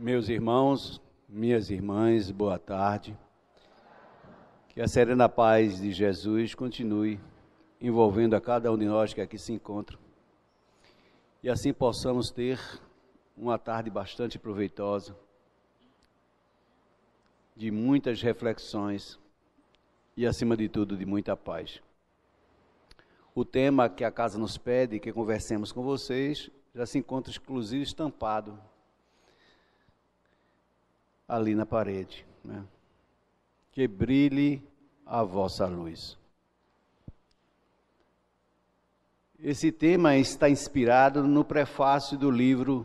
Meus irmãos, minhas irmãs, boa tarde. Que a serena paz de Jesus continue envolvendo a cada um de nós que aqui se encontra. E assim possamos ter uma tarde bastante proveitosa, de muitas reflexões e, acima de tudo, de muita paz. O tema que a casa nos pede que conversemos com vocês já se encontra exclusivo estampado ali na parede. Né? Que brilhe a vossa luz. Esse tema está inspirado no prefácio do livro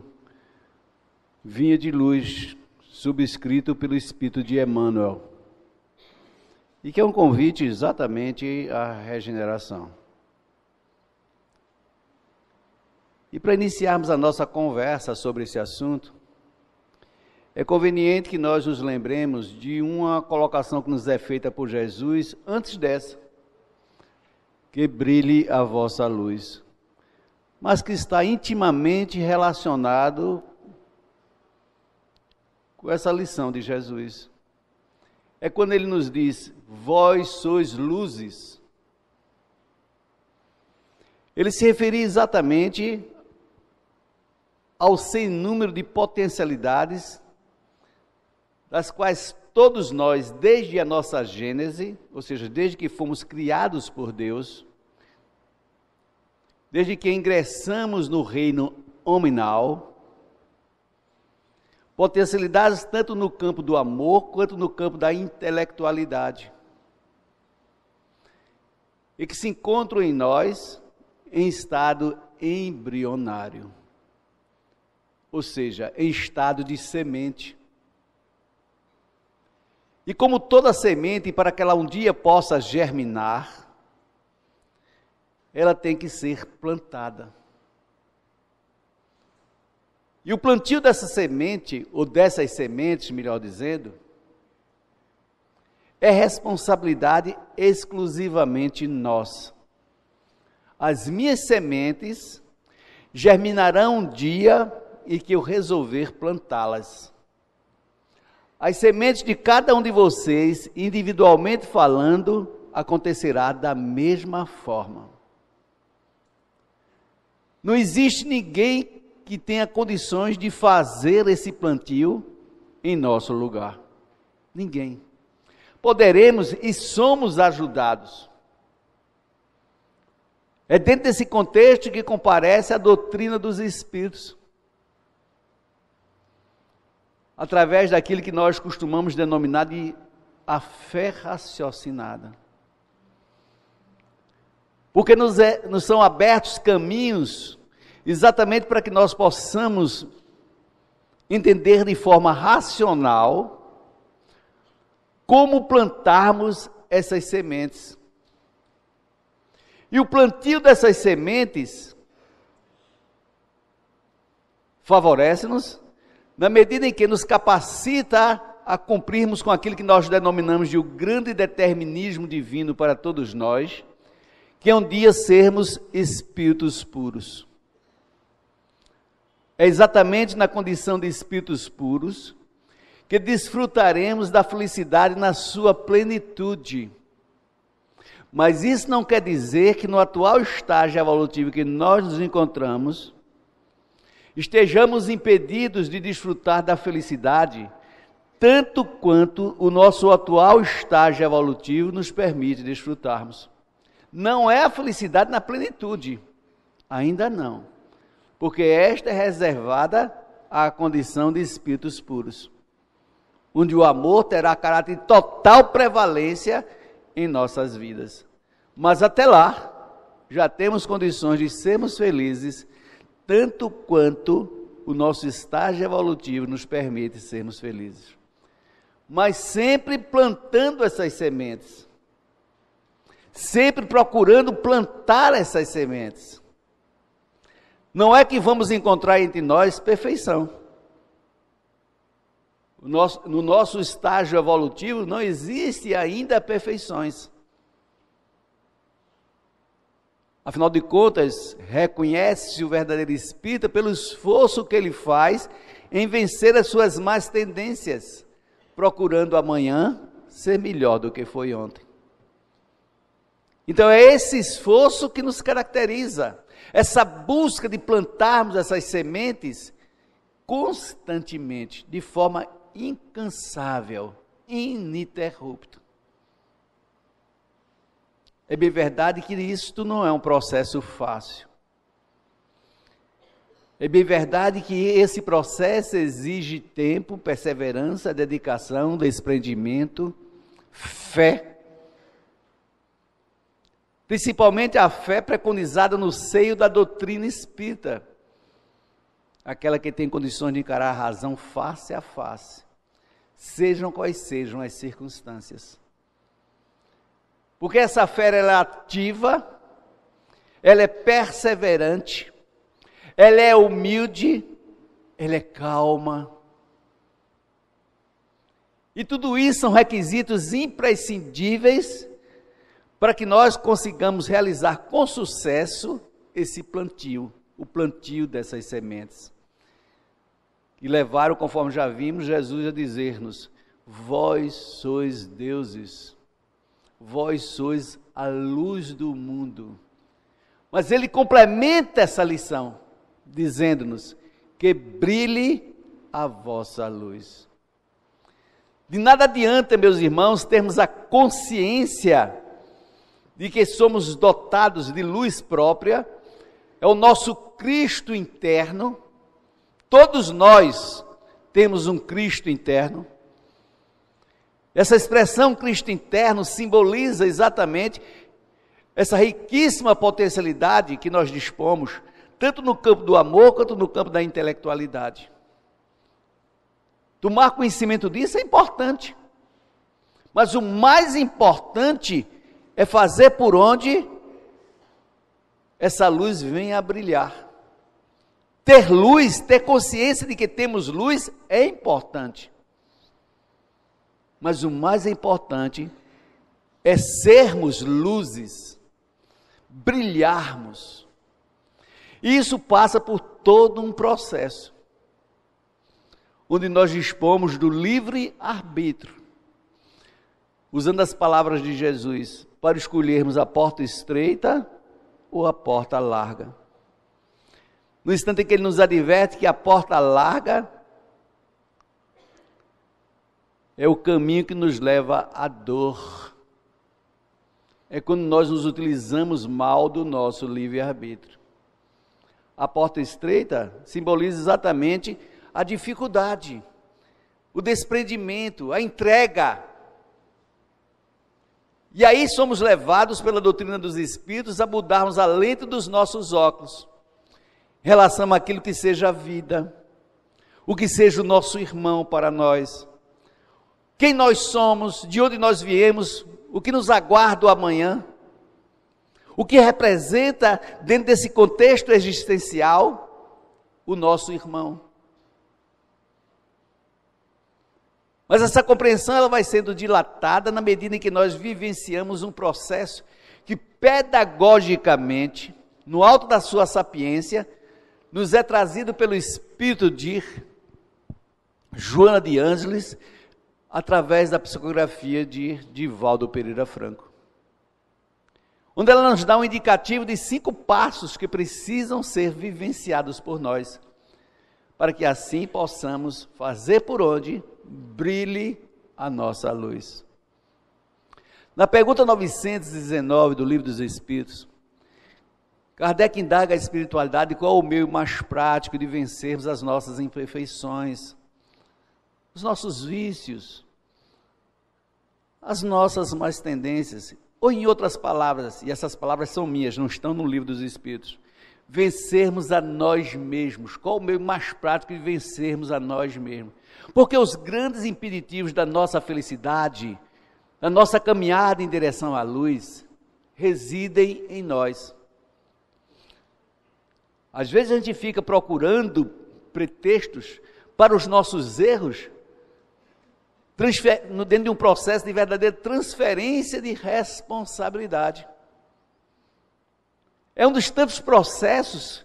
Vinha de Luz, subscrito pelo Espírito de Emmanuel, e que é um convite exatamente à regeneração. E para iniciarmos a nossa conversa sobre esse assunto, é conveniente que nós nos lembremos de uma colocação que nos é feita por Jesus antes dessa. Que brilhe a vossa luz. Mas que está intimamente relacionado com essa lição de Jesus. É quando ele nos diz: Vós sois luzes. Ele se referia exatamente ao sem número de potencialidades das quais todos nós, desde a nossa gênese, ou seja, desde que fomos criados por Deus, desde que ingressamos no reino hominal, potencialidades tanto no campo do amor quanto no campo da intelectualidade, e que se encontram em nós em estado embrionário, ou seja, em estado de semente. E como toda semente, para que ela um dia possa germinar, ela tem que ser plantada. E o plantio dessa semente, ou dessas sementes, melhor dizendo, é responsabilidade exclusivamente nossa. As minhas sementes germinarão um dia em que eu resolver plantá-las as sementes de cada um de vocês, individualmente falando, acontecerá da mesma forma. Não existe ninguém que tenha condições de fazer esse plantio em nosso lugar. Ninguém. Poderemos e somos ajudados. É dentro desse contexto que comparece a doutrina dos espíritos através daquilo que nós costumamos denominar de a fé raciocinada. Porque nos, é, nos são abertos caminhos exatamente para que nós possamos entender de forma racional como plantarmos essas sementes. E o plantio dessas sementes favorece-nos na medida em que nos capacita a cumprirmos com aquilo que nós denominamos de o grande determinismo divino para todos nós, que é um dia sermos espíritos puros. É exatamente na condição de espíritos puros que desfrutaremos da felicidade na sua plenitude. Mas isso não quer dizer que no atual estágio evolutivo que nós nos encontramos, estejamos impedidos de desfrutar da felicidade, tanto quanto o nosso atual estágio evolutivo nos permite desfrutarmos. Não é a felicidade na plenitude, ainda não, porque esta é reservada à condição de espíritos puros, onde o amor terá caráter de total prevalência em nossas vidas. Mas até lá, já temos condições de sermos felizes tanto quanto o nosso estágio evolutivo nos permite sermos felizes. Mas sempre plantando essas sementes. Sempre procurando plantar essas sementes. Não é que vamos encontrar entre nós perfeição. no nosso estágio evolutivo não existe ainda perfeições. Afinal de contas, reconhece-se o verdadeiro espírita pelo esforço que ele faz em vencer as suas más tendências, procurando amanhã ser melhor do que foi ontem. Então é esse esforço que nos caracteriza, essa busca de plantarmos essas sementes constantemente, de forma incansável, ininterrupta. É bem verdade que isto não é um processo fácil. É bem verdade que esse processo exige tempo, perseverança, dedicação, desprendimento, fé. Principalmente a fé preconizada no seio da doutrina espírita, aquela que tem condições de encarar a razão face a face, sejam quais sejam as circunstâncias. Porque essa fera ela é ativa, ela é perseverante, ela é humilde, ela é calma. E tudo isso são requisitos imprescindíveis para que nós consigamos realizar com sucesso esse plantio, o plantio dessas sementes. E levaram, conforme já vimos, Jesus a dizer-nos: Vós sois deuses. Vós sois a luz do mundo. Mas ele complementa essa lição, dizendo-nos que brilhe a vossa luz. De nada adianta, meus irmãos, termos a consciência de que somos dotados de luz própria, é o nosso Cristo interno. Todos nós temos um Cristo interno. Essa expressão Cristo interno simboliza exatamente essa riquíssima potencialidade que nós dispomos, tanto no campo do amor quanto no campo da intelectualidade. Tomar conhecimento disso é importante. Mas o mais importante é fazer por onde essa luz vem a brilhar. Ter luz, ter consciência de que temos luz é importante mas o mais importante é sermos luzes, brilharmos. E isso passa por todo um processo, onde nós dispomos do livre arbítrio, usando as palavras de Jesus, para escolhermos a porta estreita ou a porta larga. No instante em que ele nos adverte que a porta larga é o caminho que nos leva à dor. É quando nós nos utilizamos mal do nosso livre-arbítrio. A porta estreita simboliza exatamente a dificuldade, o desprendimento, a entrega. E aí somos levados pela doutrina dos Espíritos a mudarmos a lente dos nossos óculos, em relação àquilo que seja a vida, o que seja o nosso irmão para nós quem nós somos, de onde nós viemos, o que nos aguarda o amanhã, o que representa, dentro desse contexto existencial, o nosso irmão. Mas essa compreensão ela vai sendo dilatada na medida em que nós vivenciamos um processo que pedagogicamente, no alto da sua sapiência, nos é trazido pelo espírito de Joana de Ângeles, através da psicografia de Divaldo Pereira Franco, onde ela nos dá um indicativo de cinco passos que precisam ser vivenciados por nós, para que assim possamos fazer por onde brilhe a nossa luz. Na pergunta 919 do Livro dos Espíritos, Kardec indaga a espiritualidade qual é o meio mais prático de vencermos as nossas imperfeições, os nossos vícios, as nossas más tendências, ou em outras palavras, e essas palavras são minhas, não estão no livro dos Espíritos, vencermos a nós mesmos. Qual o meio mais prático de vencermos a nós mesmos? Porque os grandes impeditivos da nossa felicidade, da nossa caminhada em direção à luz, residem em nós. Às vezes a gente fica procurando pretextos para os nossos erros, transfer, dentro de um processo de verdadeira transferência de responsabilidade. É um dos tantos processos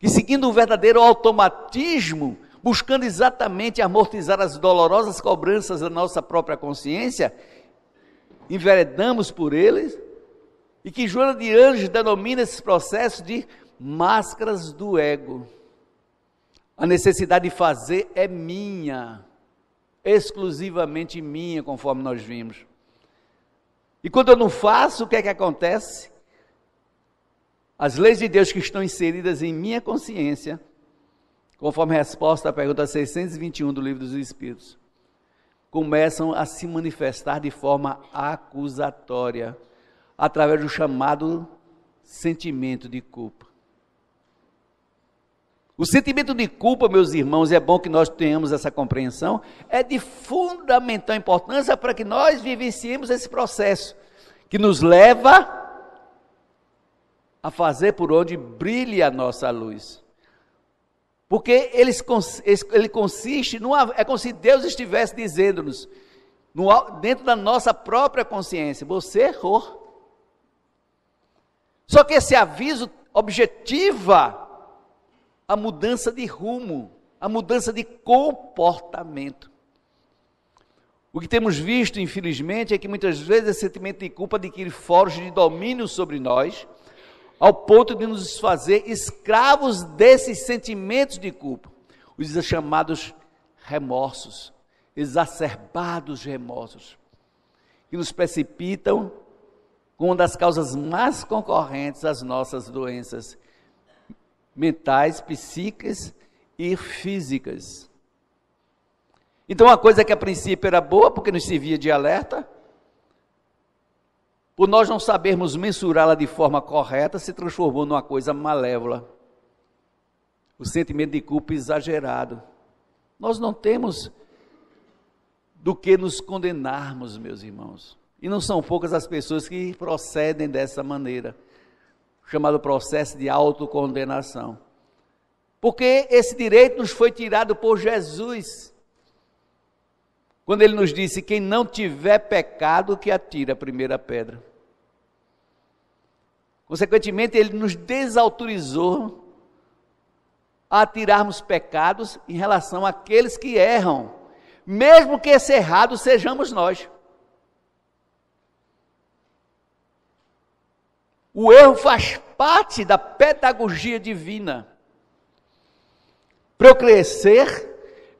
que, seguindo o verdadeiro automatismo, buscando exatamente amortizar as dolorosas cobranças da nossa própria consciência, enveredamos por eles, e que Joana de Anjos denomina esse processo de máscaras do ego. A necessidade de fazer é minha, exclusivamente minha, conforme nós vimos. E quando eu não faço, o que é que acontece? As leis de Deus que estão inseridas em minha consciência, conforme a resposta à pergunta 621 do Livro dos Espíritos, começam a se manifestar de forma acusatória, através do chamado sentimento de culpa. O sentimento de culpa, meus irmãos, é bom que nós tenhamos essa compreensão, é de fundamental importância para que nós vivenciemos esse processo que nos leva a fazer por onde brilha a nossa luz. Porque ele, ele consiste, numa, é como se Deus estivesse dizendo-nos, no, dentro da nossa própria consciência, você errou. Só que esse aviso objetiva a mudança de rumo, a mudança de comportamento. O que temos visto, infelizmente, é que muitas vezes esse sentimento de culpa adquire forjas de domínio sobre nós, ao ponto de nos fazer escravos desses sentimentos de culpa, os chamados remorsos, exacerbados remorsos, que nos precipitam com uma das causas mais concorrentes às nossas doenças mentais, psíquicas e físicas. Então, uma coisa que a princípio era boa, porque nos servia de alerta, por nós não sabermos mensurá-la de forma correta, se transformou numa coisa malévola. O sentimento de culpa exagerado. Nós não temos do que nos condenarmos, meus irmãos. E não são poucas as pessoas que procedem dessa maneira chamado processo de autocondenação. Porque esse direito nos foi tirado por Jesus. Quando ele nos disse: quem não tiver pecado, que atire a primeira pedra. Consequentemente, ele nos desautorizou a atirarmos pecados em relação àqueles que erram, mesmo que esse errado sejamos nós. O erro faz parte da pedagogia divina. Para eu crescer,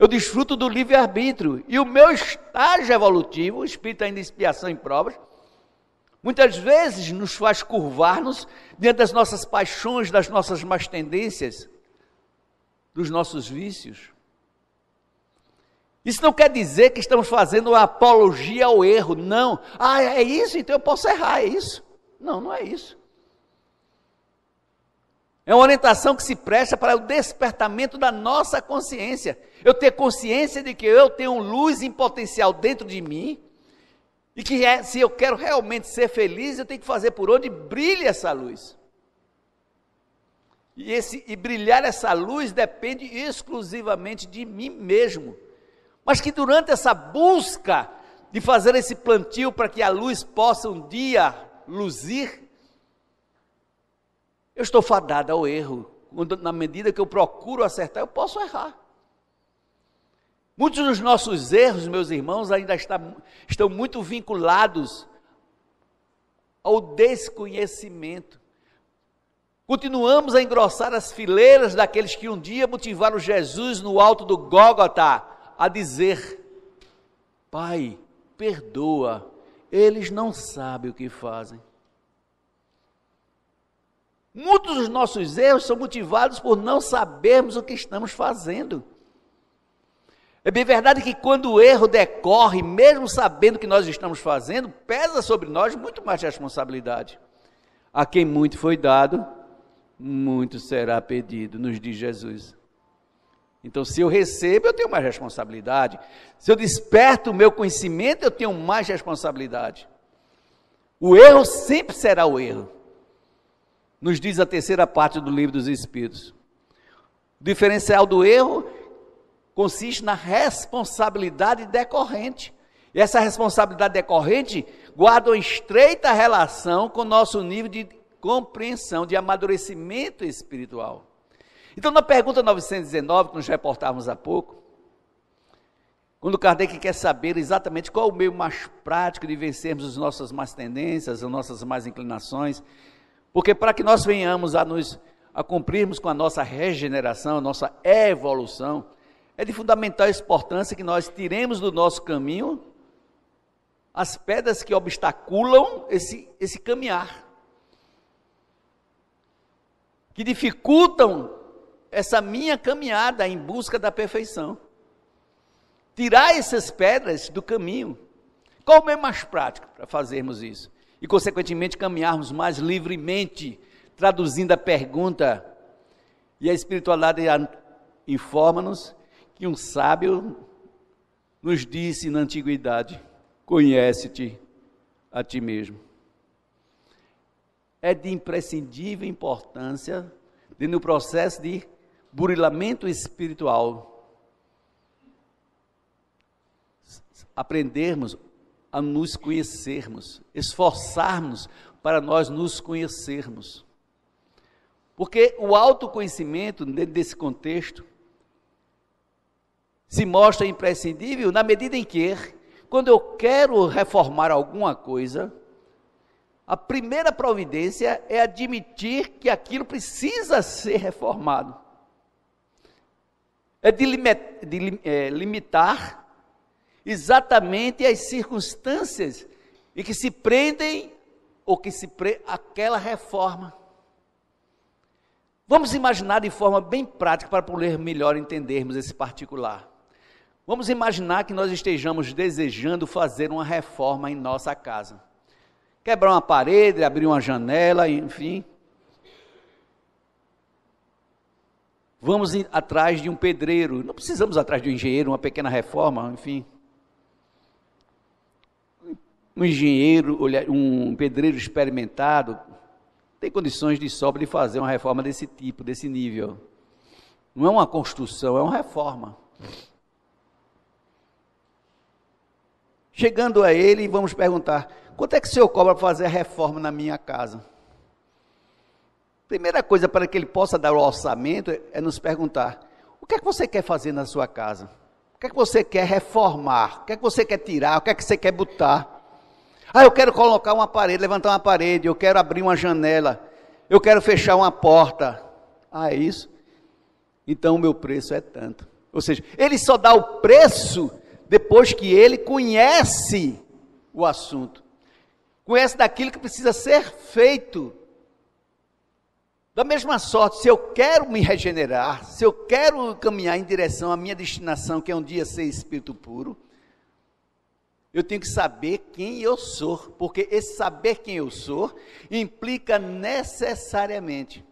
eu desfruto do livre-arbítrio. E o meu estágio evolutivo, o espírito ainda expiação em provas, muitas vezes nos faz curvar-nos diante das nossas paixões, das nossas más tendências, dos nossos vícios. Isso não quer dizer que estamos fazendo uma apologia ao erro, não. Ah, é isso, então eu posso errar, é isso. Não, não é isso. É uma orientação que se presta para o despertamento da nossa consciência. Eu ter consciência de que eu tenho luz em potencial dentro de mim e que é, se eu quero realmente ser feliz, eu tenho que fazer por onde brilha essa luz. E, esse, e brilhar essa luz depende exclusivamente de mim mesmo. Mas que durante essa busca de fazer esse plantio para que a luz possa um dia luzir, eu estou fadado ao erro. Na medida que eu procuro acertar, eu posso errar. Muitos dos nossos erros, meus irmãos, ainda está, estão muito vinculados ao desconhecimento. Continuamos a engrossar as fileiras daqueles que um dia motivaram Jesus no alto do Gólgota a dizer: Pai, perdoa, eles não sabem o que fazem. Muitos dos nossos erros são motivados por não sabermos o que estamos fazendo. É bem verdade que quando o erro decorre, mesmo sabendo o que nós estamos fazendo, pesa sobre nós muito mais responsabilidade. A quem muito foi dado, muito será pedido, nos diz Jesus. Então, se eu recebo, eu tenho mais responsabilidade. Se eu desperto o meu conhecimento, eu tenho mais responsabilidade. O erro sempre será o erro nos diz a terceira parte do livro dos Espíritos. O diferencial do erro consiste na responsabilidade decorrente. E essa responsabilidade decorrente guarda uma estreita relação com o nosso nível de compreensão, de amadurecimento espiritual. Então, na pergunta 919, que nos reportávamos há pouco, quando Kardec quer saber exatamente qual o meio mais prático de vencermos as nossas más tendências, as nossas más inclinações, porque para que nós venhamos a nos a cumprirmos com a nossa regeneração, a nossa evolução, é de fundamental importância que nós tiremos do nosso caminho as pedras que obstaculam esse, esse caminhar, que dificultam essa minha caminhada em busca da perfeição. Tirar essas pedras do caminho. Qual é mais prático para fazermos isso? e, consequentemente, caminharmos mais livremente, traduzindo a pergunta. E a espiritualidade informa-nos que um sábio nos disse na antiguidade: conhece-te a ti mesmo. É de imprescindível importância, no processo de burilamento espiritual, aprendermos a nos conhecermos, esforçarmos para nós nos conhecermos. Porque o autoconhecimento, dentro desse contexto, se mostra imprescindível na medida em que, quando eu quero reformar alguma coisa, a primeira providência é admitir que aquilo precisa ser reformado. É delimitar exatamente as circunstâncias e que se prendem ou que se pre... aquela reforma. Vamos imaginar de forma bem prática para poder melhor entendermos esse particular. Vamos imaginar que nós estejamos desejando fazer uma reforma em nossa casa. Quebrar uma parede, abrir uma janela, enfim. Vamos atrás de um pedreiro. Não precisamos atrás de um engenheiro, uma pequena reforma, enfim um engenheiro, um pedreiro experimentado, tem condições de sobra de fazer uma reforma desse tipo, desse nível. Não é uma construção, é uma reforma. Chegando a ele, vamos perguntar: quanto é que o senhor cobra para fazer a reforma na minha casa? Primeira coisa para que ele possa dar o orçamento é nos perguntar: o que é que você quer fazer na sua casa? O que é que você quer reformar? O que é que você quer tirar? O que é que você quer botar? Ah, eu quero colocar uma parede, levantar uma parede, eu quero abrir uma janela, eu quero fechar uma porta. Ah, é isso? Então o meu preço é tanto. Ou seja, ele só dá o preço depois que ele conhece o assunto. Conhece daquilo que precisa ser feito. Da mesma sorte, se eu quero me regenerar, se eu quero caminhar em direção à minha destinação, que é um dia ser espírito puro, eu tenho que saber quem eu sou, porque esse saber quem eu sou implica necessariamente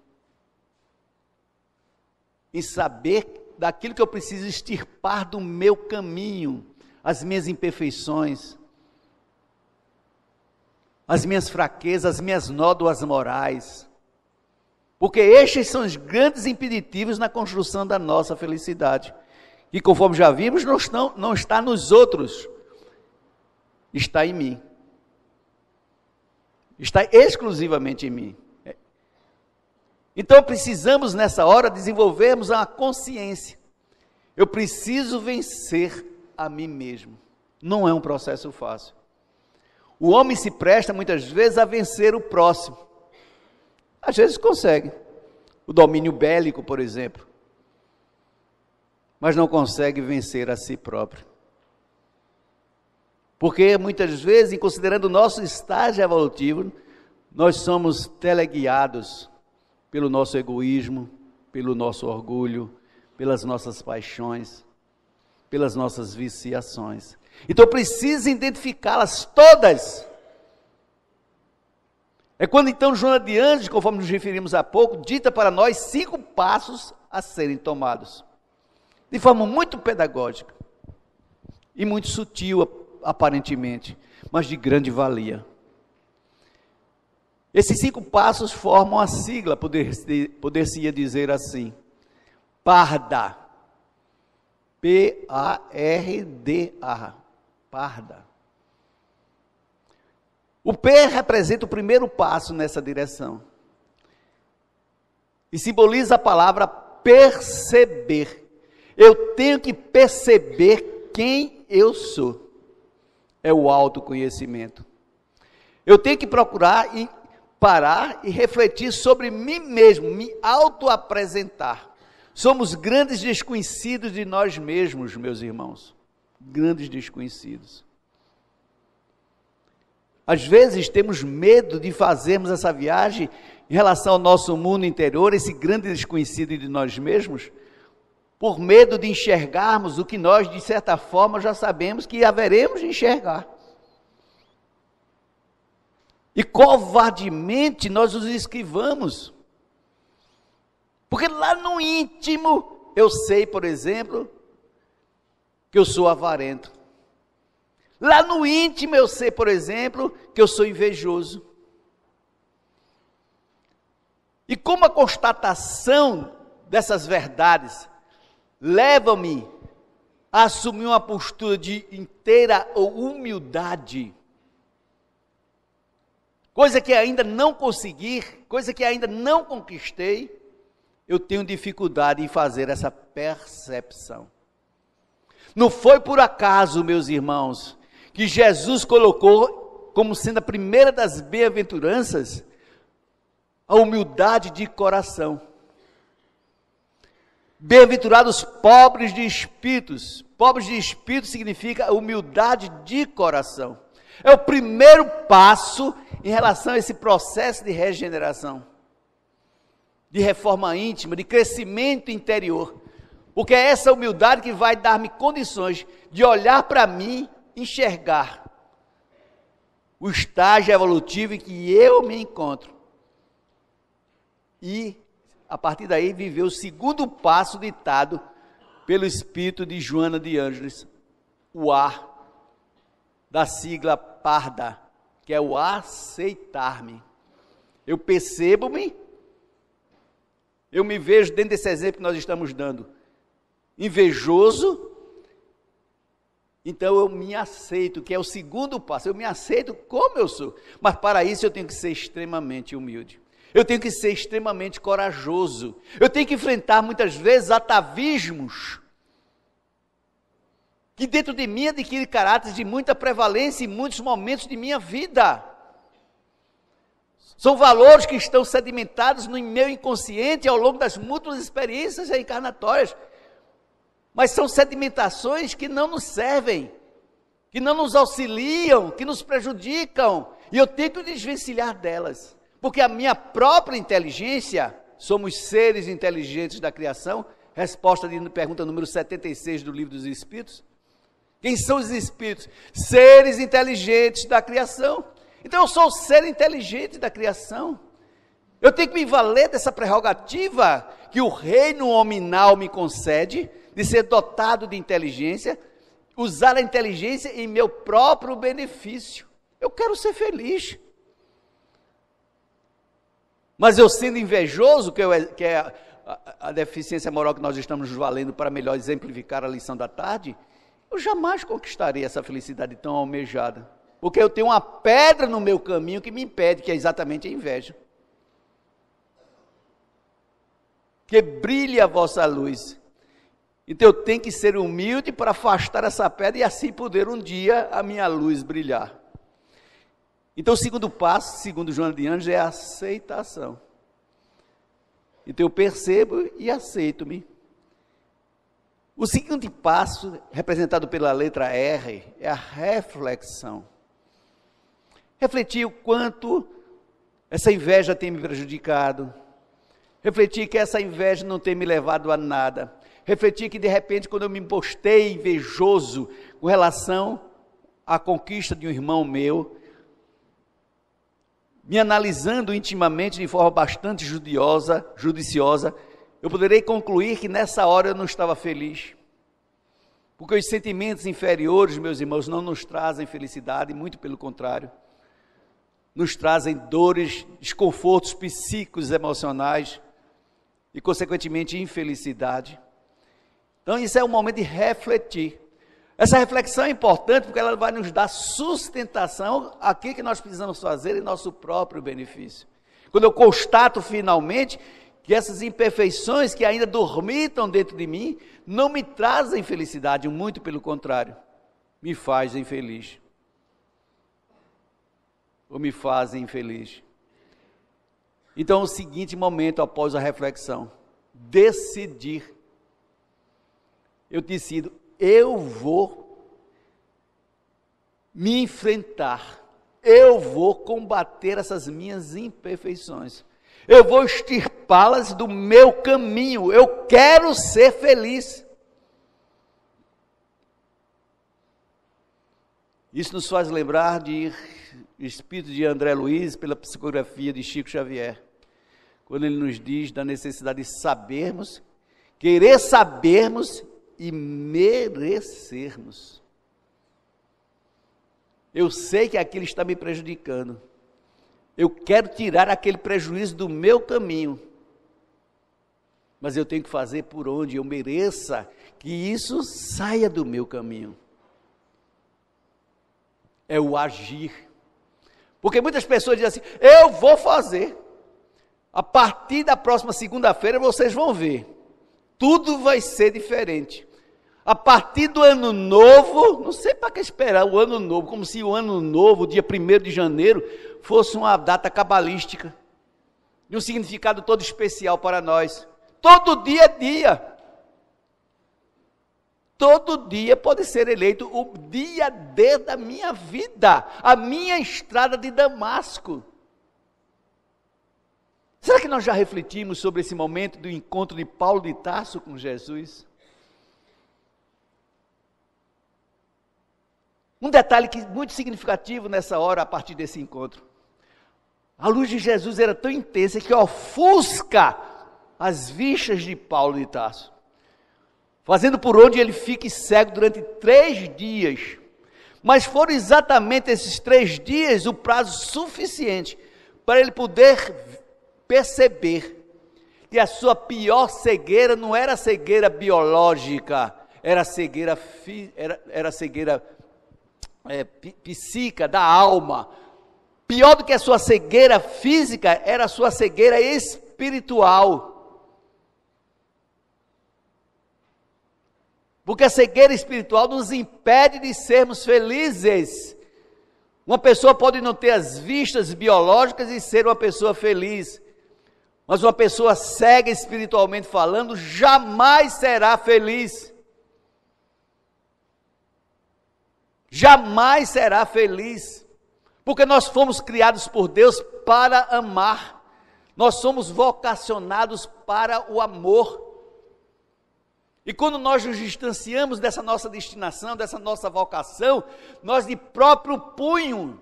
em saber daquilo que eu preciso extirpar do meu caminho, as minhas imperfeições, as minhas fraquezas, as minhas nódoas morais. Porque estes são os grandes impeditivos na construção da nossa felicidade. E conforme já vimos, não, estão, não está nos outros está em mim. Está exclusivamente em mim. Então precisamos nessa hora desenvolvermos a consciência. Eu preciso vencer a mim mesmo. Não é um processo fácil. O homem se presta muitas vezes a vencer o próximo. Às vezes consegue. O domínio bélico, por exemplo. Mas não consegue vencer a si próprio. Porque muitas vezes, considerando o nosso estágio evolutivo, nós somos teleguiados pelo nosso egoísmo, pelo nosso orgulho, pelas nossas paixões, pelas nossas viciações. Então precisa identificá-las todas. É quando então Joana de Anjos, conforme nos referimos há pouco, dita para nós cinco passos a serem tomados. De forma muito pedagógica e muito sutil, aparentemente, mas de grande valia. Esses cinco passos formam a sigla, poder-se poder dizer assim: parda. P-A-R-D-A. Parda. O P representa o primeiro passo nessa direção. E simboliza a palavra perceber. Eu tenho que perceber quem eu sou é o autoconhecimento. Eu tenho que procurar e parar e refletir sobre mim mesmo, me auto-apresentar. Somos grandes desconhecidos de nós mesmos, meus irmãos. Grandes desconhecidos. Às vezes temos medo de fazermos essa viagem em relação ao nosso mundo interior, esse grande desconhecido de nós mesmos, por medo de enxergarmos o que nós, de certa forma, já sabemos que haveremos de enxergar. E covardemente nós os esquivamos. Porque lá no íntimo, eu sei, por exemplo, que eu sou avarento. Lá no íntimo, eu sei, por exemplo, que eu sou invejoso. E como a constatação dessas verdades leva-me a assumir uma postura de inteira humildade. Coisa que ainda não consegui, coisa que ainda não conquistei, eu tenho dificuldade em fazer essa percepção. Não foi por acaso, meus irmãos, que Jesus colocou como sendo a primeira das bem-aventuranças a humildade de coração. Bem-aventurados pobres de espíritos. Pobres de espírito significa humildade de coração. É o primeiro passo em relação a esse processo de regeneração, de reforma íntima, de crescimento interior. Porque é essa humildade que vai dar-me condições de olhar para mim, enxergar o estágio evolutivo em que eu me encontro e a partir daí, viveu o segundo passo ditado pelo espírito de Joana de Ângeles, o A, da sigla parda, que é o aceitar-me. Eu percebo-me, eu me vejo dentro desse exemplo que nós estamos dando, invejoso, então eu me aceito, que é o segundo passo, eu me aceito como eu sou, mas para isso eu tenho que ser extremamente humilde. Eu tenho que ser extremamente corajoso. Eu tenho que enfrentar muitas vezes atavismos que dentro de mim adquire caráter de muita prevalência em muitos momentos de minha vida. São valores que estão sedimentados no meu inconsciente ao longo das múltiplas experiências reencarnatórias. Mas são sedimentações que não nos servem, que não nos auxiliam, que nos prejudicam. E eu tenho que desvencilhar delas. Porque a minha própria inteligência, somos seres inteligentes da criação, resposta de pergunta número 76 do livro dos Espíritos. Quem são os espíritos? Seres inteligentes da criação. Então eu sou o ser inteligente da criação. Eu tenho que me valer dessa prerrogativa que o reino hominal me concede, de ser dotado de inteligência, usar a inteligência em meu próprio benefício. Eu quero ser feliz. Mas eu sendo invejoso, que, eu, é, que é a, a, a deficiência moral que nós estamos valendo para melhor exemplificar a lição da tarde, eu jamais conquistarei essa felicidade tão almejada. Porque eu tenho uma pedra no meu caminho que me impede, que é exatamente a inveja. Que brilhe a vossa luz. Então eu tenho que ser humilde para afastar essa pedra e assim poder um dia a minha luz brilhar. Então, o segundo passo, segundo Joana de Anjos, é a aceitação. Então, eu percebo e aceito-me. O seguinte passo, representado pela letra R, é a reflexão. Refletir o quanto essa inveja tem me prejudicado. Refletir que essa inveja não tem me levado a nada. Refletir que, de repente, quando eu me postei invejoso com relação à conquista de um irmão meu, me analisando intimamente de forma bastante judiosa, judiciosa, eu poderei concluir que nessa hora eu não estava feliz. Porque os sentimentos inferiores, meus irmãos, não nos trazem felicidade, muito pelo contrário. Nos trazem dores, desconfortos psíquicos, emocionais e, consequentemente, infelicidade. Então, isso é um momento de refletir. Essa reflexão é importante porque ela vai nos dar sustentação aqui que nós precisamos fazer em nosso próprio benefício. Quando eu constato finalmente que essas imperfeições que ainda dormitam dentro de mim não me trazem felicidade, muito pelo contrário, me fazem infeliz. Ou me fazem infeliz. Então, o seguinte momento após a reflexão: decidir. Eu decido eu vou me enfrentar, eu vou combater essas minhas imperfeições, eu vou extirpá-las do meu caminho, eu quero ser feliz. Isso nos faz lembrar de espírito de André Luiz pela psicografia de Chico Xavier, quando ele nos diz da necessidade de sabermos, querer sabermos e merecermos. Eu sei que aquilo está me prejudicando. Eu quero tirar aquele prejuízo do meu caminho. Mas eu tenho que fazer por onde eu mereça que isso saia do meu caminho. É o agir. Porque muitas pessoas dizem assim: eu vou fazer. A partir da próxima segunda-feira vocês vão ver. Tudo vai ser diferente. A partir do ano novo, não sei para que esperar o ano novo, como se o ano novo, dia 1 de janeiro, fosse uma data cabalística, de um significado todo especial para nós. Todo dia é dia. Todo dia pode ser eleito o dia D da minha vida, a minha estrada de Damasco. Será que nós já refletimos sobre esse momento do encontro de Paulo de Tarso com Jesus? Um detalhe que muito significativo nessa hora, a partir desse encontro. A luz de Jesus era tão intensa que ofusca as vistas de Paulo de Tarso, fazendo por onde ele fique cego durante três dias. Mas foram exatamente esses três dias o prazo suficiente para ele poder perceber que a sua pior cegueira não era cegueira biológica, era cegueira, era, era cegueira é, psíquica, da alma. Pior do que a sua cegueira física era a sua cegueira espiritual. Porque a cegueira espiritual nos impede de sermos felizes. Uma pessoa pode não ter as vistas biológicas e ser uma pessoa feliz. Mas uma pessoa cega espiritualmente falando jamais será feliz. jamais será feliz, porque nós fomos criados por Deus para amar, nós somos vocacionados para o amor. E quando nós nos distanciamos dessa nossa destinação, dessa nossa vocação, nós de próprio punho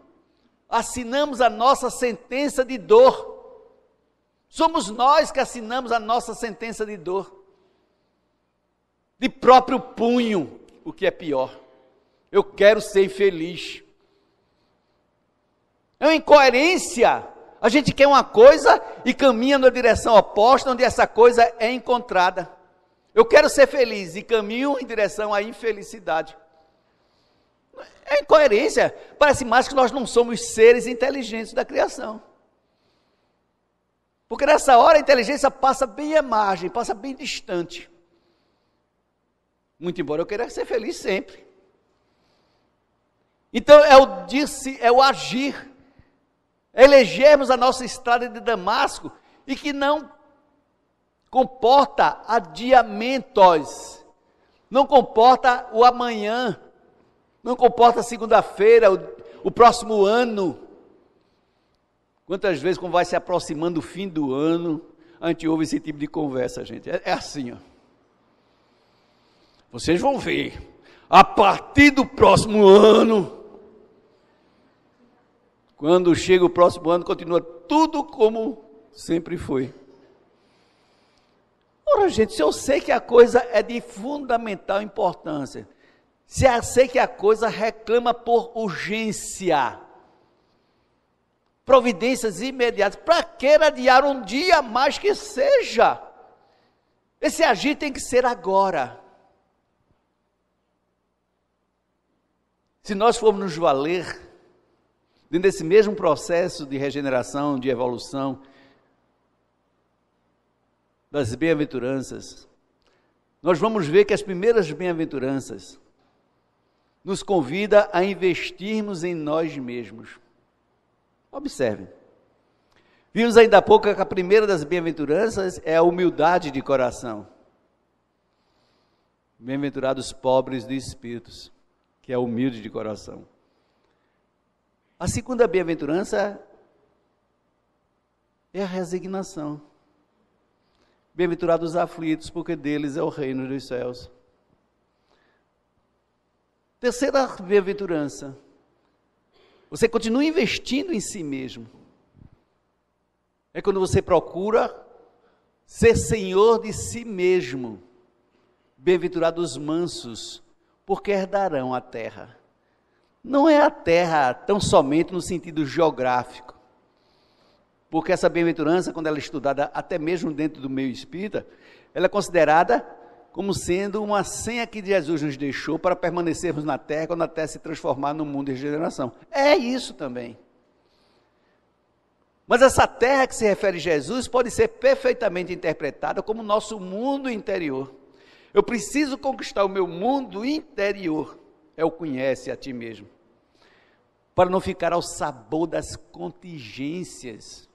assinamos a nossa sentença de dor. Somos nós que assinamos a nossa sentença de dor. De próprio punho, o que é pior. Eu quero ser feliz. É uma incoerência. A gente quer uma coisa e caminha na direção oposta, onde essa coisa é encontrada. Eu quero ser feliz e caminho em direção à infelicidade. É incoerência. Parece mais que nós não somos seres inteligentes da criação. Porque nessa hora a inteligência passa bem à margem, passa bem distante. Muito embora eu queira ser feliz sempre. Então é o disse, é o agir. É elegermos a nossa estrada de Damasco e que não comporta adiamentos, não comporta o amanhã, não comporta segunda-feira, o, o, próximo ano. Quantas vezes, como vai se aproximando o fim do ano, a gente ouve esse tipo de conversa, gente. É, é assim, ó. Vocês vão ver. A partir do próximo ano, quando chega o próximo ano, continua tudo como sempre foi. Ora, gente, se eu sei que a coisa é de fundamental importância, se eu sei que a coisa reclama por urgência, providências imediatas, para que adiar um dia mais que seja? Esse agir tem que ser agora. Se nós formos nos valer dentro desse mesmo processo de regeneração, de evolução, das bem-aventuranças, nós vamos ver que as primeiras bem-aventuranças nos convida a investirmos em nós mesmos. Observe. Vimos ainda há pouco que a primeira das bem-aventuranças é a humildade de coração. Bem-aventurados pobres de espíritos, que é humilde de coração. A segunda bem-aventurança é a resignação. Bem-aventurados os aflitos, porque deles é o reino dos céus. Terceira bem-aventurança. Você continua investindo em si mesmo. É quando você procura ser senhor de si mesmo. Bem-aventurados os mansos, porque herdarão a terra não é a terra tão somente no sentido geográfico. Porque essa bem-aventurança, quando ela é estudada até mesmo dentro do meio espírita, ela é considerada como sendo uma senha que Jesus nos deixou para permanecermos na terra quando a terra se transformar no mundo de regeneração. É isso também. Mas essa terra que se refere a Jesus pode ser perfeitamente interpretada como nosso mundo interior. Eu preciso conquistar o meu mundo interior é o conhece a ti mesmo. Para não ficar ao sabor das contingências.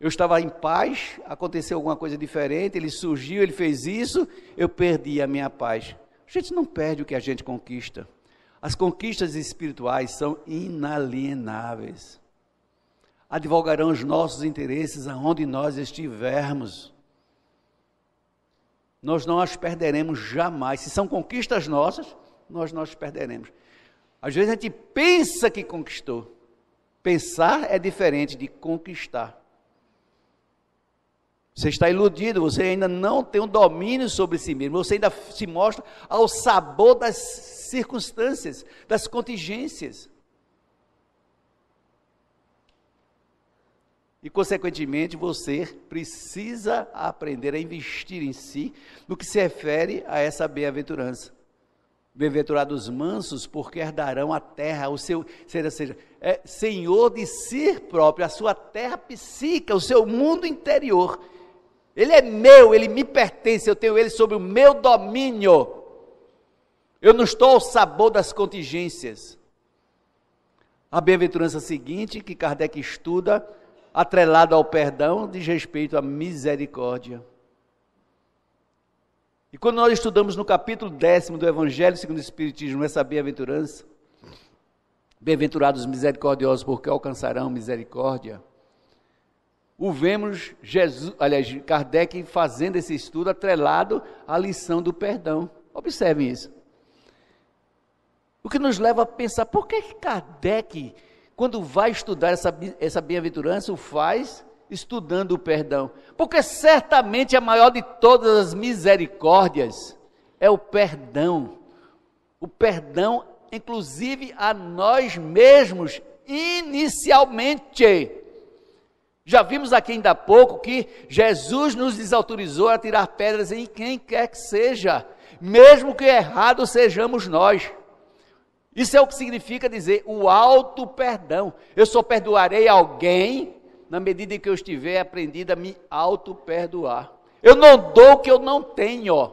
Eu estava em paz, aconteceu alguma coisa diferente, ele surgiu, ele fez isso, eu perdi a minha paz. A gente não perde o que a gente conquista. As conquistas espirituais são inalienáveis. Advogarão os nossos interesses aonde nós estivermos. Nós não as perderemos jamais. Se são conquistas nossas, nós nós perderemos. Às vezes a gente pensa que conquistou. Pensar é diferente de conquistar. Você está iludido, você ainda não tem um domínio sobre si mesmo, você ainda se mostra ao sabor das circunstâncias, das contingências. E, consequentemente, você precisa aprender a investir em si no que se refere a essa bem-aventurança. Bem-aventurados mansos, porque herdarão a terra, o seu, seja, seja, é senhor de si próprio, a sua terra psíquica, o seu mundo interior. Ele é meu, ele me pertence, eu tenho ele sob o meu domínio. Eu não estou ao sabor das contingências. A bem-aventurança seguinte, que Kardec estuda, atrelado ao perdão, diz respeito à misericórdia. E quando nós estudamos no capítulo décimo do Evangelho segundo o Espiritismo, essa bem-aventurança, bem-aventurados misericordiosos, porque alcançarão misericórdia, o vemos Jesus, aliás, Kardec fazendo esse estudo atrelado à lição do perdão. Observem isso. O que nos leva a pensar, por que Kardec, quando vai estudar essa, essa bem-aventurança, o faz estudando o perdão. Porque certamente a maior de todas as misericórdias é o perdão. O perdão, inclusive a nós mesmos, inicialmente. Já vimos aqui ainda há pouco que Jesus nos desautorizou a tirar pedras em quem quer que seja, mesmo que errado sejamos nós. Isso é o que significa dizer o alto perdão. Eu só perdoarei alguém na medida em que eu estiver é aprendido a me auto-perdoar. Eu não dou o que eu não tenho.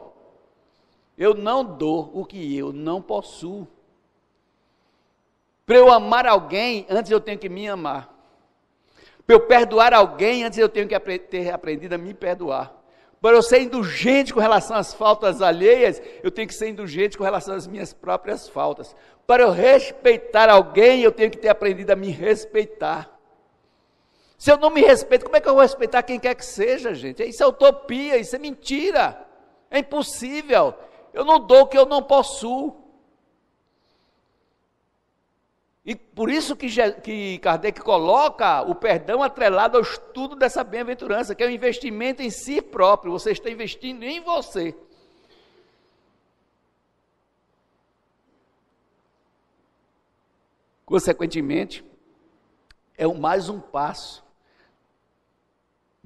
Eu não dou o que eu não possuo. Para eu amar alguém, antes eu tenho que me amar. Para eu perdoar alguém, antes eu tenho que ter aprendido a me perdoar. Para eu ser indulgente com relação às faltas alheias, eu tenho que ser indulgente com relação às minhas próprias faltas. Para eu respeitar alguém, eu tenho que ter aprendido a me respeitar. Se eu não me respeito, como é que eu vou respeitar quem quer que seja, gente? Isso é utopia, isso é mentira. É impossível. Eu não dou o que eu não possuo. E por isso que, que Kardec coloca o perdão atrelado ao estudo dessa bem-aventurança, que é um investimento em si próprio. Você está investindo em você. Consequentemente, é mais um passo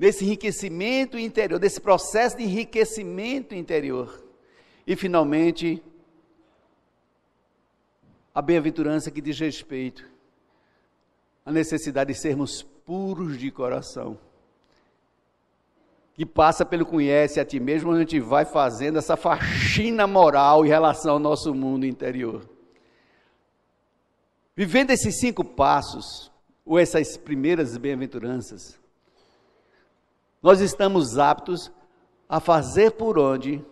desse enriquecimento interior, desse processo de enriquecimento interior. E finalmente, a bem-aventurança que diz respeito à necessidade de sermos puros de coração. Que passa pelo conhece a ti mesmo, a gente vai fazendo essa faxina moral em relação ao nosso mundo interior. Vivendo esses cinco passos, ou essas primeiras bem-aventuranças, nós estamos aptos a fazer por onde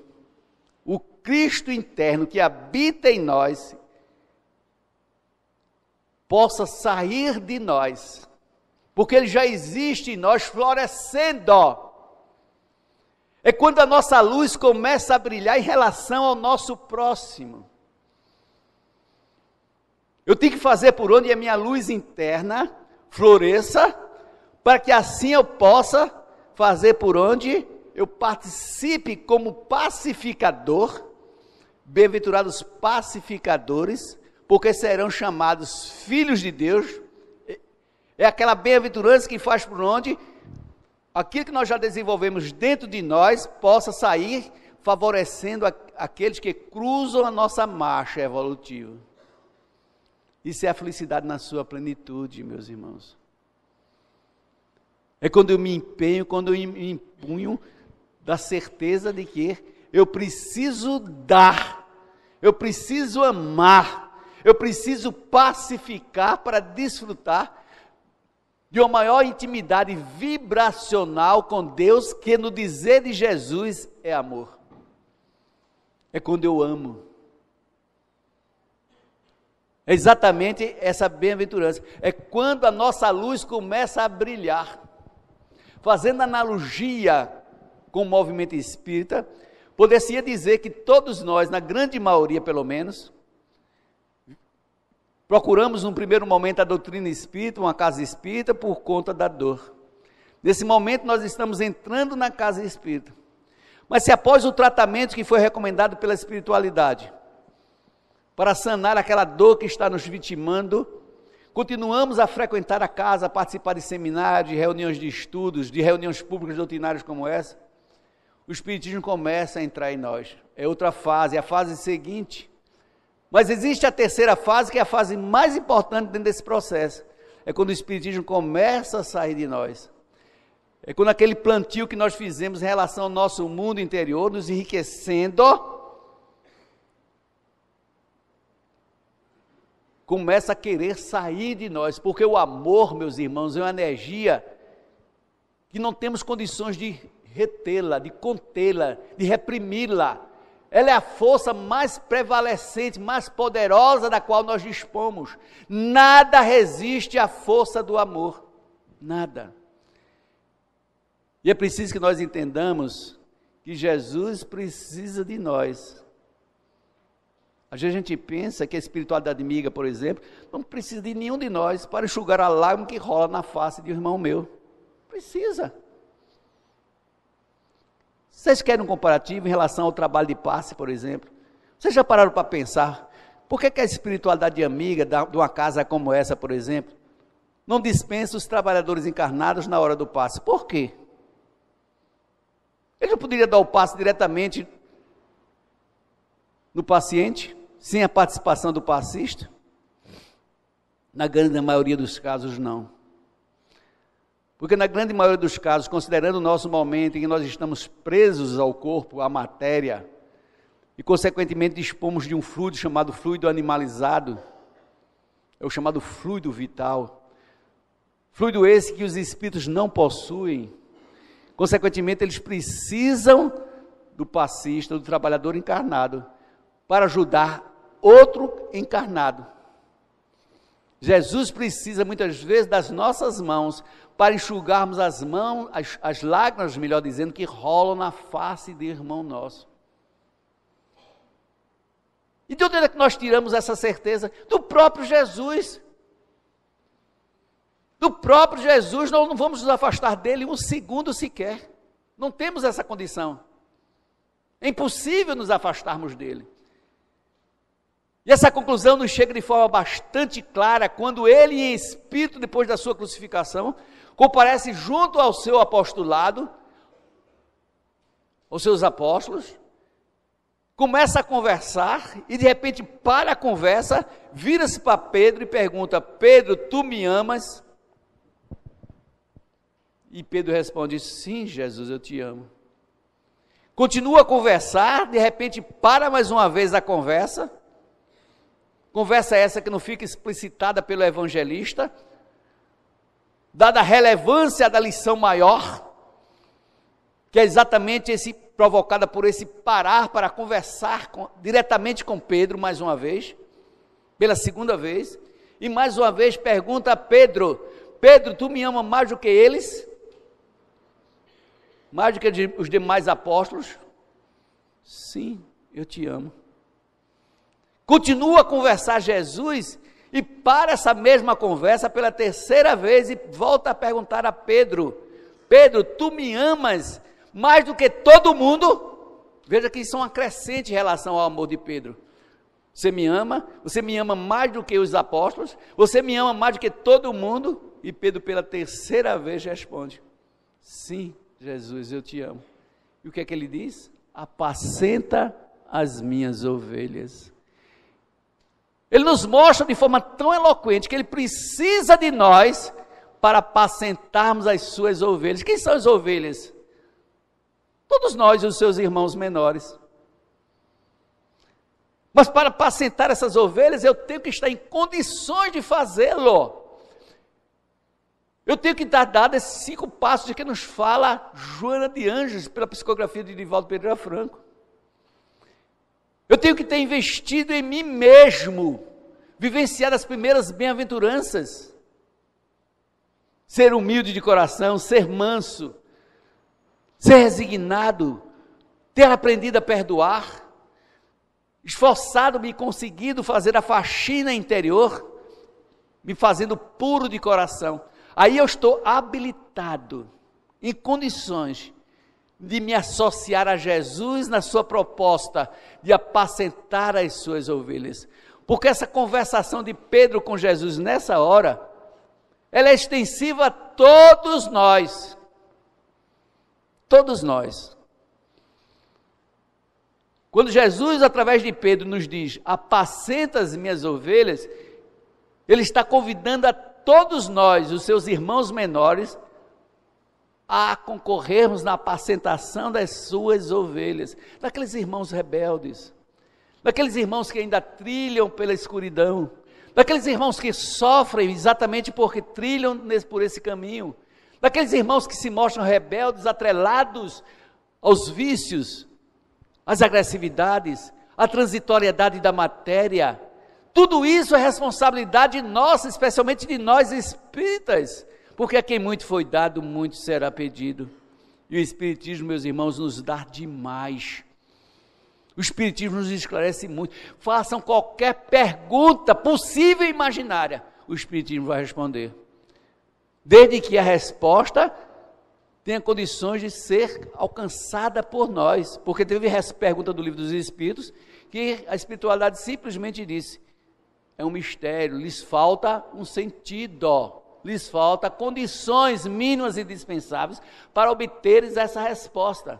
o Cristo interno que habita em nós possa sair de nós, porque ele já existe em nós florescendo. É quando a nossa luz começa a brilhar em relação ao nosso próximo. Eu tenho que fazer por onde a minha luz interna floresça, para que assim eu possa fazer por onde eu participe como pacificador, bem-aventurados pacificadores, porque serão chamados filhos de Deus. É, é aquela bem-aventurança que faz por onde aquilo que nós já desenvolvemos dentro de nós possa sair favorecendo a, aqueles que cruzam a nossa marcha evolutiva. Isso é a felicidade na sua plenitude, meus irmãos. É quando eu me empenho, quando eu me empunho da certeza de que eu preciso dar, eu preciso amar, eu preciso pacificar para desfrutar de uma maior intimidade vibracional com Deus, que no dizer de Jesus é amor. É quando eu amo. É exatamente essa bem-aventurança. É quando a nossa luz começa a brilhar. Fazendo analogia com o movimento espírita, poderia dizer que todos nós, na grande maioria pelo menos, procuramos num primeiro momento a doutrina espírita, uma casa espírita, por conta da dor. Nesse momento nós estamos entrando na casa espírita. Mas se após o tratamento que foi recomendado pela espiritualidade, para sanar aquela dor que está nos vitimando, Continuamos a frequentar a casa, a participar de seminários, de reuniões de estudos, de reuniões públicas doutrinárias como essa. O Espiritismo começa a entrar em nós. É outra fase, é a fase seguinte. Mas existe a terceira fase, que é a fase mais importante dentro desse processo. É quando o Espiritismo começa a sair de nós. É quando aquele plantio que nós fizemos em relação ao nosso mundo interior, nos enriquecendo começa a querer sair de nós, porque o amor, meus irmãos, é uma energia que não temos condições de retê-la, de contê-la, de reprimi-la. Ela é a força mais prevalecente, mais poderosa da qual nós dispomos. Nada resiste à força do amor. Nada. E é preciso que nós entendamos que Jesus precisa de nós às vezes a gente pensa que a espiritualidade amiga, por exemplo, não precisa de nenhum de nós para enxugar a lágrima que rola na face de um irmão meu. Precisa. Vocês querem um comparativo em relação ao trabalho de passe, por exemplo? Vocês já pararam para pensar? Por que, que a espiritualidade amiga de uma casa como essa, por exemplo, não dispensa os trabalhadores encarnados na hora do passe? Por quê? Ele não poderia dar o passe diretamente no paciente? sem a participação do passista? Na grande maioria dos casos, não. Porque, na grande maioria dos casos, considerando o nosso momento em que nós estamos presos ao corpo, à matéria, e, consequentemente, dispomos de um fluido chamado fluido animalizado, é o chamado fluido vital. Fluido esse que os espíritos não possuem. Consequentemente, eles precisam do passista, do trabalhador encarnado, para ajudar outro encarnado. Jesus precisa muitas vezes das nossas mãos para enxugarmos as mãos, as, as lágrimas, melhor dizendo, que rolam na face de irmão nosso. E de onde é que nós tiramos essa certeza? Do próprio Jesus. Do próprio Jesus, nós não vamos nos afastar dele um segundo sequer. Não temos essa condição. É impossível nos afastarmos dele. E essa conclusão nos chega de forma bastante clara quando ele, em espírito, depois da sua crucificação, comparece junto ao seu apostolado, aos seus apóstolos, começa a conversar e de repente para a conversa, vira-se para Pedro e pergunta: Pedro, tu me amas? E Pedro responde: Sim, Jesus, eu te amo. Continua a conversar, de repente para mais uma vez a conversa Conversa essa que não fica explicitada pelo evangelista, dada a relevância da lição maior, que é exatamente esse provocada por esse parar para conversar com, diretamente com Pedro mais uma vez, pela segunda vez, e mais uma vez pergunta a Pedro: Pedro, tu me ama mais do que eles? Mais do que os demais apóstolos? Sim, eu te amo continua a conversar Jesus e para essa mesma conversa pela terceira vez e volta a perguntar a Pedro: Pedro, tu me amas mais do que todo mundo? Veja que isso é uma crescente em relação ao amor de Pedro. Você me ama, você me ama mais do que os apóstolos, você me ama mais do que todo mundo. E Pedro, pela terceira vez, responde: Sim, Jesus, eu te amo. E o que é que ele diz? Apacenta as minhas ovelhas. Ele nos mostra de forma tão eloquente que ele precisa de nós para apacentarmos as suas ovelhas. Quem são as ovelhas? Todos nós e os seus irmãos menores. Mas para apacentar essas ovelhas, eu tenho que estar em condições de fazê-lo. Eu tenho que dar dado esses cinco passos de que nos fala Joana de Anjos, pela psicografia de Divaldo Pereira Franco. Eu tenho que ter investido em mim mesmo, vivenciar as primeiras bem-aventuranças. Ser humilde de coração, ser manso, ser resignado, ter aprendido a perdoar, esforçado-me e conseguido fazer a faxina interior, me fazendo puro de coração. Aí eu estou habilitado, em condições de me associar a Jesus na sua proposta de apacentar as suas ovelhas. Porque essa conversação de Pedro com Jesus nessa hora, ela é extensiva a todos nós. Todos nós. Quando Jesus, através de Pedro, nos diz: Apacenta as minhas ovelhas, ele está convidando a todos nós, os seus irmãos menores, a concorrermos na apacentação das suas ovelhas, daqueles irmãos rebeldes, daqueles irmãos que ainda trilham pela escuridão, daqueles irmãos que sofrem exatamente porque trilham nesse, por esse caminho, daqueles irmãos que se mostram rebeldes, atrelados aos vícios, às agressividades, à transitoriedade da matéria. Tudo isso é responsabilidade nossa, especialmente de nós espíritas porque a quem muito foi dado, muito será pedido. E o Espiritismo, meus irmãos, nos dá demais. O Espiritismo nos esclarece muito. Façam qualquer pergunta possível e imaginária, o Espiritismo vai responder. Desde que a resposta tenha condições de ser alcançada por nós. Porque teve pergunta do Livro dos Espíritos que a espiritualidade simplesmente disse: é um mistério, lhes falta um sentido lhes falta condições mínimas e dispensáveis para obteres essa resposta.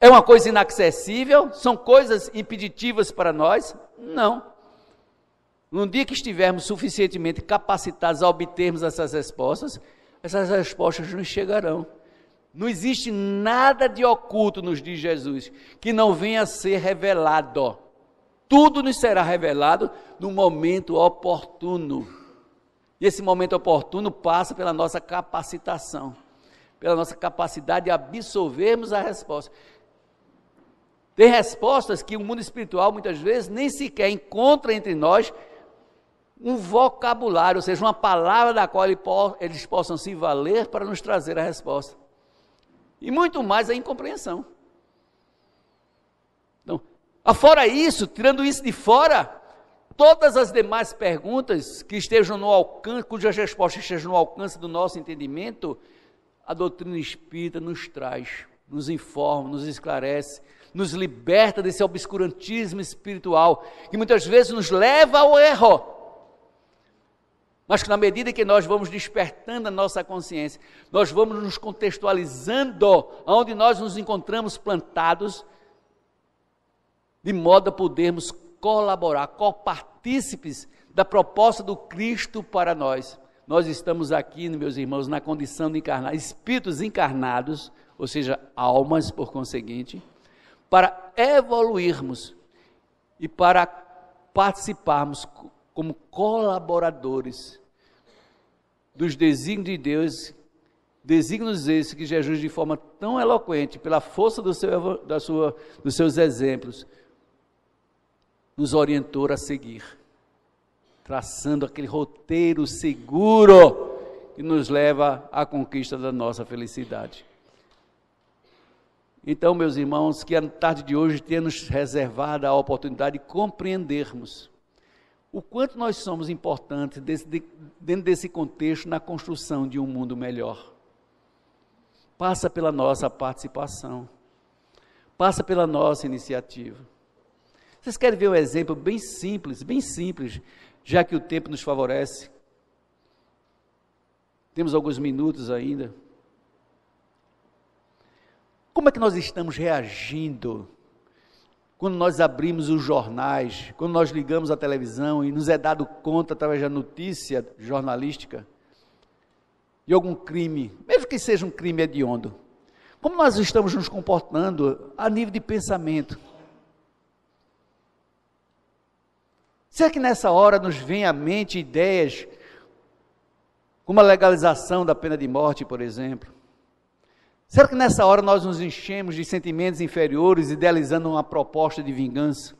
É uma coisa inacessível? São coisas impeditivas para nós? Não. No dia que estivermos suficientemente capacitados a obtermos essas respostas, essas respostas nos chegarão. Não existe nada de oculto nos diz Jesus que não venha a ser revelado tudo nos será revelado no momento oportuno. E esse momento oportuno passa pela nossa capacitação, pela nossa capacidade de absorvermos a resposta. Tem respostas que o mundo espiritual muitas vezes nem sequer encontra entre nós um vocabulário, ou seja, uma palavra da qual eles possam se valer para nos trazer a resposta. E muito mais a incompreensão. Afora isso, tirando isso de fora, todas as demais perguntas que estejam no alcance, cujas respostas estejam no alcance do nosso entendimento, a doutrina espírita nos traz, nos informa, nos esclarece, nos liberta desse obscurantismo espiritual que muitas vezes nos leva ao erro. Mas que na medida que nós vamos despertando a nossa consciência, nós vamos nos contextualizando aonde nós nos encontramos plantados de modo a podermos colaborar, copartícipes da proposta do Cristo para nós. Nós estamos aqui, meus irmãos, na condição de encarnar, espíritos encarnados, ou seja, almas, por conseguinte, para evoluirmos e para participarmos como colaboradores dos desígnios de Deus, desígnios esses que Jesus, de forma tão eloquente, pela força do seu, da sua, dos seus exemplos, nos orientou a seguir, traçando aquele roteiro seguro que nos leva à conquista da nossa felicidade. Então, meus irmãos, que a tarde de hoje tenha nos reservado a oportunidade de compreendermos o quanto nós somos importantes dentro desse contexto na construção de um mundo melhor. Passa pela nossa participação, passa pela nossa iniciativa. Vocês querem ver um exemplo bem simples, bem simples, já que o tempo nos favorece? Temos alguns minutos ainda. Como é que nós estamos reagindo quando nós abrimos os jornais, quando nós ligamos a televisão e nos é dado conta através da notícia jornalística de algum crime, mesmo que seja um crime hediondo? Como nós estamos nos comportando a nível de pensamento? Será que nessa hora nos vem à mente ideias como a legalização da pena de morte, por exemplo? Será que nessa hora nós nos enchemos de sentimentos inferiores, idealizando uma proposta de vingança?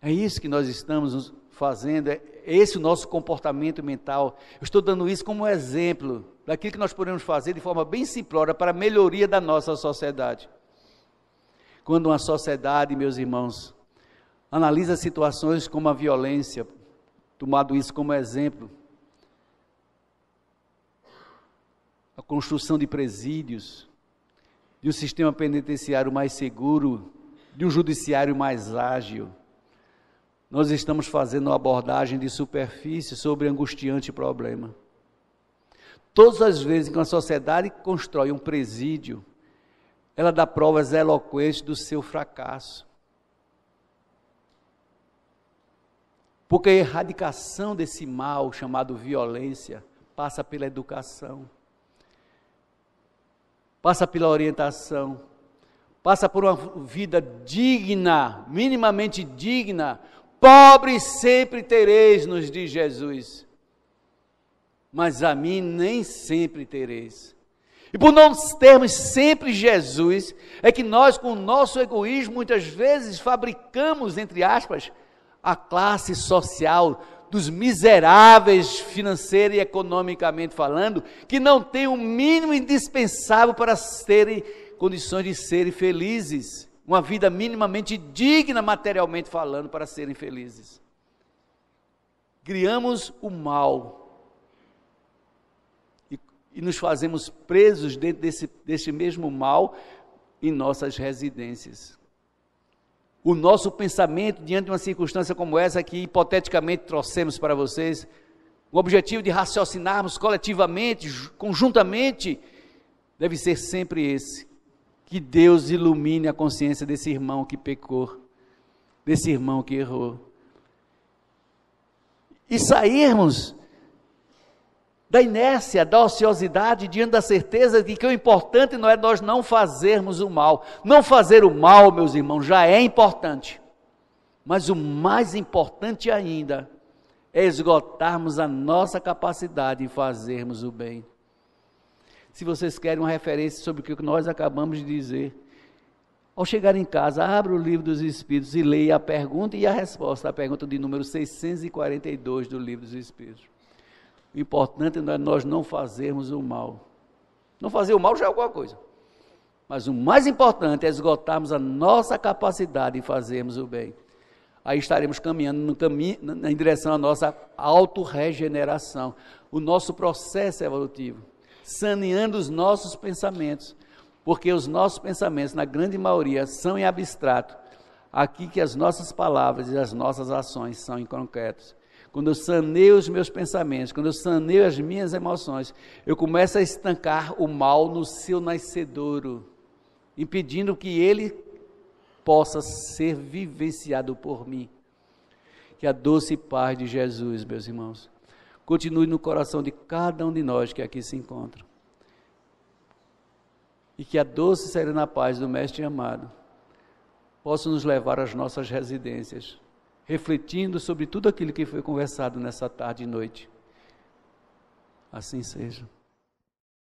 É isso que nós estamos fazendo, é esse o nosso comportamento mental. Eu estou dando isso como exemplo daquilo que nós podemos fazer de forma bem simplória para a melhoria da nossa sociedade. Quando uma sociedade, meus irmãos, analisa situações como a violência, tomado isso como exemplo, a construção de presídios, de um sistema penitenciário mais seguro, de um judiciário mais ágil. Nós estamos fazendo uma abordagem de superfície sobre angustiante problema. Todas as vezes que uma sociedade constrói um presídio, ela dá provas eloquentes do seu fracasso. Porque a erradicação desse mal chamado violência passa pela educação, passa pela orientação, passa por uma vida digna, minimamente digna. Pobre sempre tereis, nos diz Jesus, mas a mim nem sempre tereis. E por não termos sempre Jesus, é que nós, com o nosso egoísmo, muitas vezes fabricamos, entre aspas, a classe social dos miseráveis financeira e economicamente falando, que não têm o mínimo indispensável para terem condições de serem felizes, uma vida minimamente digna materialmente falando para serem felizes. Criamos o mal e, e nos fazemos presos dentro desse, desse mesmo mal em nossas residências o nosso pensamento diante de uma circunstância como essa que hipoteticamente trouxemos para vocês, o objetivo de raciocinarmos coletivamente, conjuntamente, deve ser sempre esse: que Deus ilumine a consciência desse irmão que pecou, desse irmão que errou. E sairmos da inércia, da ociosidade, diante da certeza de que o importante não é nós não fazermos o mal. Não fazer o mal, meus irmãos, já é importante. Mas o mais importante ainda é esgotarmos a nossa capacidade em fazermos o bem. Se vocês querem uma referência sobre o que nós acabamos de dizer, ao chegar em casa, abra o livro dos Espíritos e leia a pergunta e a resposta à pergunta de número 642 do livro dos Espíritos. O importante é nós não fazermos o mal. Não fazer o mal já é alguma coisa. Mas o mais importante é esgotarmos a nossa capacidade em fazermos o bem. Aí estaremos caminhando caminho, na direção à nossa autorregeneração, o nosso processo evolutivo, saneando os nossos pensamentos, porque os nossos pensamentos, na grande maioria, são em abstrato. Aqui que as nossas palavras e as nossas ações são em concreto quando eu saneio os meus pensamentos, quando eu saneio as minhas emoções, eu começo a estancar o mal no seu nascedouro, impedindo que ele possa ser vivenciado por mim. Que a doce paz de Jesus, meus irmãos, continue no coração de cada um de nós que aqui se encontra. E que a doce serena paz do Mestre amado possa nos levar às nossas residências refletindo sobre tudo aquilo que foi conversado nessa tarde e noite. Assim seja.